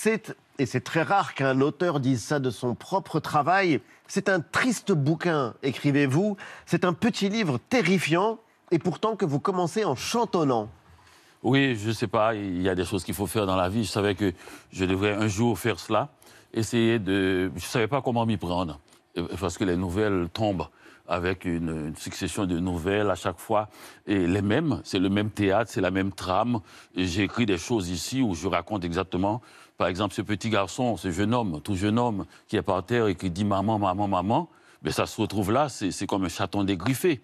C'est, et c'est très rare qu'un auteur dise ça de son propre travail, c'est un triste bouquin, écrivez-vous. C'est un petit livre terrifiant, et pourtant que vous commencez en chantonnant. Oui, je ne sais pas, il y a des choses qu'il faut faire dans la vie. Je savais que je devrais un jour faire cela, essayer de... Je ne savais pas comment m'y prendre, euh, parce que les nouvelles tombent avec une, une, succession de nouvelles à chaque fois, et les mêmes, c'est le même théâtre, c'est la même trame. J'écris des choses ici où je raconte exactement par exemple, ce petit garçon, ce jeune homme, tout jeune homme qui est par terre et qui dit maman, maman, maman, mais ben, ça se retrouve là, c'est comme un chaton dégriffé.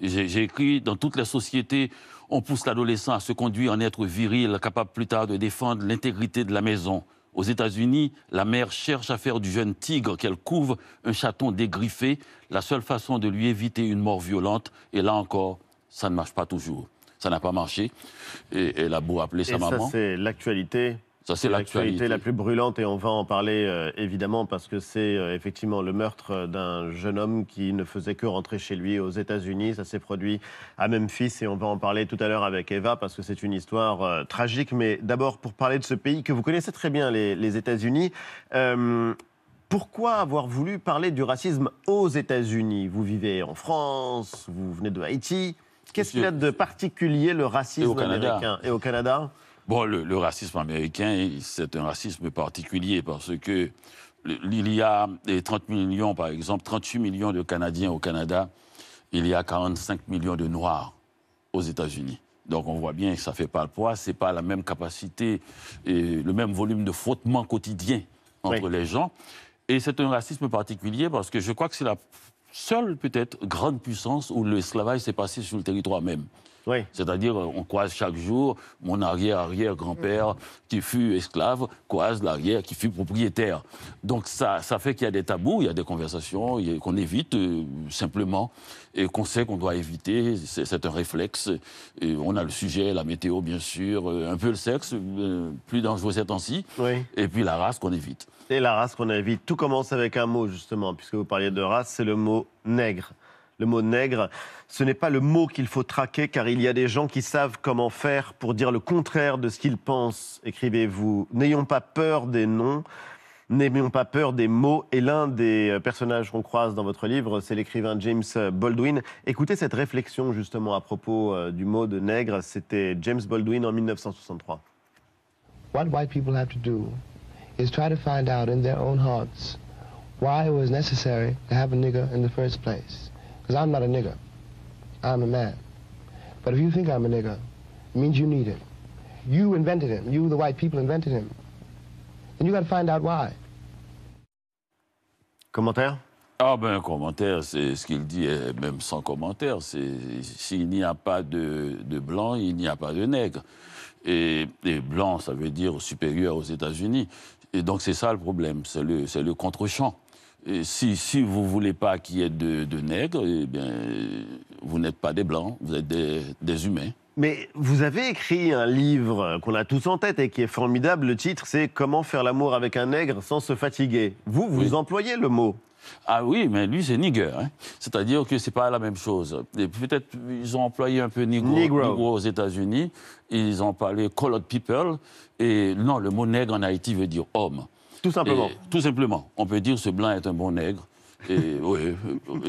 J'ai écrit dans toutes les sociétés, on pousse l'adolescent à se conduire en être viril, capable plus tard de défendre l'intégrité de la maison. Aux États-Unis, la mère cherche à faire du jeune tigre qu'elle couvre un chaton dégriffé, la seule façon de lui éviter une mort violente. Et là encore, ça ne marche pas toujours. Ça n'a pas marché. Et elle a beau appeler et sa ça maman. C'est l'actualité ça, c'est l'actualité la plus brûlante et on va en parler euh, évidemment parce que c'est euh, effectivement le meurtre euh, d'un jeune homme qui ne faisait que rentrer chez lui aux États-Unis. Ça s'est produit à Memphis et on va en parler tout à l'heure avec Eva parce que c'est une histoire tragique. Mais d'abord, pour parler de ce pays que vous connaissez très bien, les, États-Unis, pourquoi avoir voulu parler du racisme aux États-Unis Vous vivez en France, vous venez de Haïti. Qu'est-ce qu'il y a de particulier le racisme américain et au Canada Bon, le, racisme américain, c'est un racisme particulier parce que il y a 30 millions, par exemple, 38 millions de Canadiens au Canada, il y a 45 millions de Noirs aux États-Unis. Donc on voit bien que ça ne fait pas le poids, ce n'est pas la même capacité, et le même volume de frottement quotidien entre les gens. Et c'est un racisme particulier parce que je crois que c'est la seule peut-être grande puissance où l'esclavage s'est passé sur le territoire même. C'est-à-dire, euh, on croise chaque jour mon arrière-arrière-grand-père qui fut esclave, croise l'arrière qui fut propriétaire. Donc ça, ça fait qu'il y a des tabous, il y a des conversations qu'on évite euh, simplement et qu'on sait qu'on doit éviter. C'est un réflexe. on a le sujet, la météo, bien sûr, euh, un peu le sexe, plus dangereux ces temps-ci, et puis la race qu'on évite. Et la race qu'on évite. Tout commence avec un mot, justement, puisque vous parliez de race, c'est le mot nègre le mot nègre. Ce n'est pas le mot qu'il faut traquer, car il y a des gens qui savent comment faire pour dire le contraire de ce qu'ils pensent, écrivez-vous. N'ayons pas peur des noms, n'ayons pas peur des mots. Et l'un des euh, personnages qu'on croise dans votre livre, c'est l'écrivain James euh, Baldwin. Écoutez cette réflexion justement à propos euh, du mot de nègre. C'était James Baldwin en 1963. What white people have to do is try to find out in their own hearts why it was necessary to have a nigger in the first place. Because I'm not a un I'm a man. But if you think I'm a nigger, it means you need him. You invented him. You, the white people, invented him. And you got to find out why. Commentaire Ah ben un commentaire, c'est ce qu'il dit, euh, même sans commentaire, s'il n'y a pas de, de blanc, il n'y a pas de nègre. Et, blanc, ça veut dire supérieur aux États-Unis. Et donc c'est ça le problème, c'est le, le contre-champ si, vous ne voulez pas qu'il y ait de, nègres, eh bien, vous n'êtes pas des blancs, vous êtes des, humains. Mais vous avez écrit un livre qu'on a tous en tête et qui est formidable. Le titre, c'est Comment faire l'amour avec un nègre sans se fatiguer. Vous, vous employez le mot. Ah oui, mais lui, c'est nigger. Hein. C'est-à-dire que c'est pas la même chose. peut-être ils ont employé un peu negro, aux États-Unis. Ils ont parlé colored people. Et non, le mot nègre en Haïti veut dire homme. Tout simplement. tout simplement. On peut dire ce blanc est un bon nègre. Et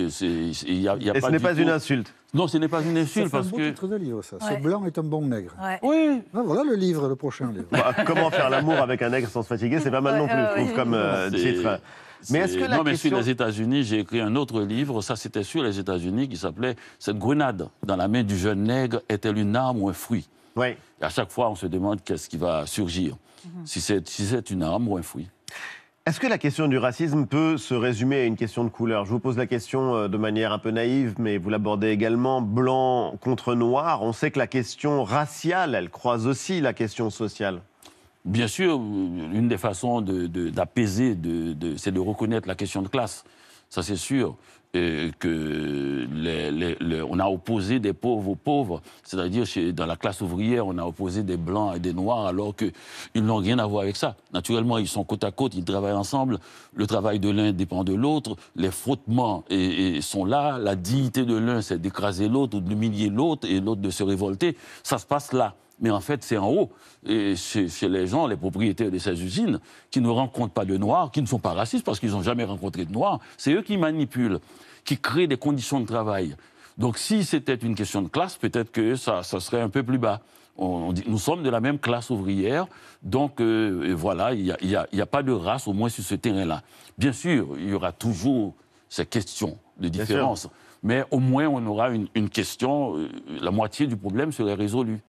ce n'est pas une insulte. Non, ce n'est pas une insulte parce un titre de livre, ça. Ce blanc est un bon nègre. Oui. Ah, voilà le livre, le prochain livre. Bah, comment faire l'amour avec un nègre sans se fatiguer C'est pas mal non plus, euh, je trouve, comme euh, titre. Mais est-ce que la non, mais sur les États-Unis, j'ai écrit un autre livre, ça c'était sur les États-Unis, qui s'appelait Cette grenade dans la main du jeune nègre est-elle une arme ou un fruit Oui. à chaque fois, on se demande qu'est-ce qui va surgir, mhm. si c'est une arme ou un fruit. Est-ce que la question du racisme peut se résumer à une question de couleur Je vous pose la question euh, de manière un peu naïve, mais vous l'abordez également blanc contre noir. On sait que la question raciale, elle croise aussi la question sociale. Bien sûr, une des façons d'apaiser, c'est de reconnaître la question de classe. Ça, c'est sûr. que on a opposé des pauvres aux pauvres, c'est-à-dire dans la classe ouvrière, on a opposé des blancs et des noirs, alors qu'ils n'ont rien à voir avec ça. Naturellement, ils sont côte à côte, ils travaillent ensemble, le travail de l'un dépend de l'autre, les frottements sont là, la dignité de l'un, c'est d'écraser l'autre d'humilier l'autre et l'autre de se révolter, ça se passe là mais en fait, c'est en haut. Et c'est les gens, les propriétaires de ces usines, qui ne rencontrent pas de Noirs, qui ne sont pas racistes parce qu'ils n'ont jamais rencontré de Noirs. C'est eux qui manipulent, qui créent des conditions de travail. Donc, si c'était une question de classe, peut-être que ça, serait un peu plus bas. On dit, nous sommes de la même classe ouvrière, donc euh, voilà, il n'y a, pas de race, au moins sur ce terrain-là. Bien sûr, il y aura toujours ces questions de différence, mais au moins on aura une, question, euh, la moitié du problème serait résolue.